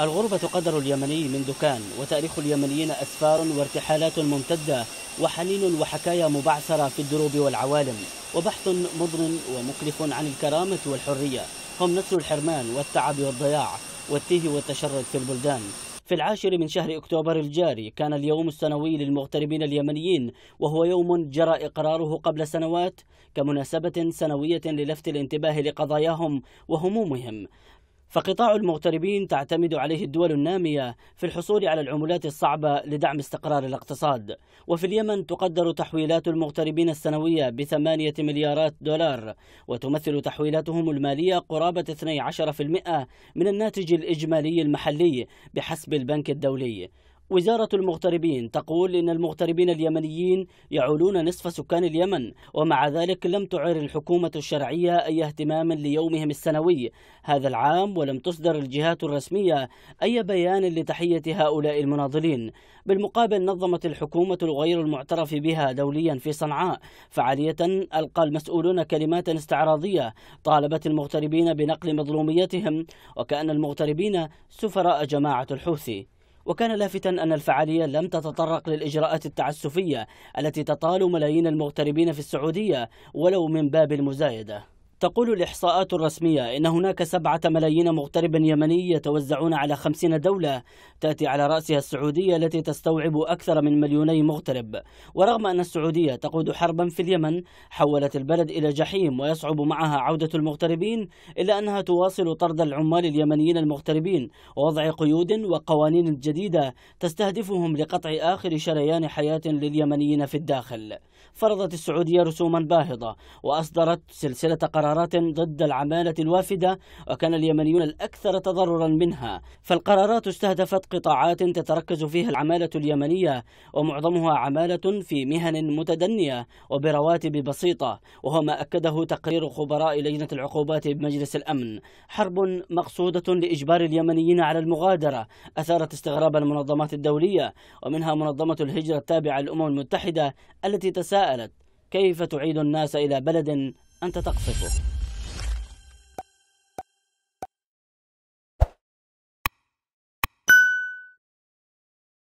الغربة قدر اليمني من دكان وتاريخ اليمنيين أسفار وارتحالات ممتدة وحنين وحكايا مبعثرة في الدروب والعوالم وبحث مضن ومكلف عن الكرامة والحرية هم نسل الحرمان والتعب والضياع والتيه والتشرد في البلدان في العاشر من شهر أكتوبر الجاري كان اليوم السنوي للمغتربين اليمنيين وهو يوم جرى إقراره قبل سنوات كمناسبة سنوية للفت الانتباه لقضاياهم وهمومهم فقطاع المغتربين تعتمد عليه الدول النامية في الحصول على العملات الصعبة لدعم استقرار الاقتصاد وفي اليمن تقدر تحويلات المغتربين السنوية بثمانية مليارات دولار وتمثل تحويلاتهم المالية قرابة 12% من الناتج الإجمالي المحلي بحسب البنك الدولي وزارة المغتربين تقول إن المغتربين اليمنيين يعولون نصف سكان اليمن ومع ذلك لم تعر الحكومة الشرعية أي اهتمام ليومهم السنوي هذا العام ولم تصدر الجهات الرسمية أي بيان لتحية هؤلاء المناضلين بالمقابل نظمت الحكومة الغير المعترف بها دوليا في صنعاء فعالية ألقى المسؤولون كلمات استعراضية طالبت المغتربين بنقل مظلوميتهم وكأن المغتربين سفراء جماعة الحوثي وكان لافتا أن الفعالية لم تتطرق للإجراءات التعسفية التي تطال ملايين المغتربين في السعودية ولو من باب المزايدة تقول الإحصاءات الرسمية إن هناك سبعة ملايين مغترب يمني يتوزعون على خمسين دولة تأتي على رأسها السعودية التي تستوعب أكثر من مليوني مغترب ورغم أن السعودية تقود حربا في اليمن حولت البلد إلى جحيم ويصعب معها عودة المغتربين إلا أنها تواصل طرد العمال اليمنيين المغتربين ووضع قيود وقوانين جديدة تستهدفهم لقطع آخر شريان حياة لليمنيين في الداخل فرضت السعودية رسوما باهظة وأصدرت سلسلة قرارات قرارات ضد العمالة الوافدة وكان اليمنيون الأكثر تضررا منها فالقرارات استهدفت قطاعات تتركز فيها العمالة اليمنية ومعظمها عمالة في مهن متدنية وبرواتب بسيطة وهو ما أكده تقرير خبراء لجنة العقوبات بمجلس الأمن حرب مقصودة لإجبار اليمنيين على المغادرة أثارت استغراب المنظمات الدولية ومنها منظمة الهجرة التابعة للأمم المتحدة التي تساءلت كيف تعيد الناس إلى بلد أنت تقصفه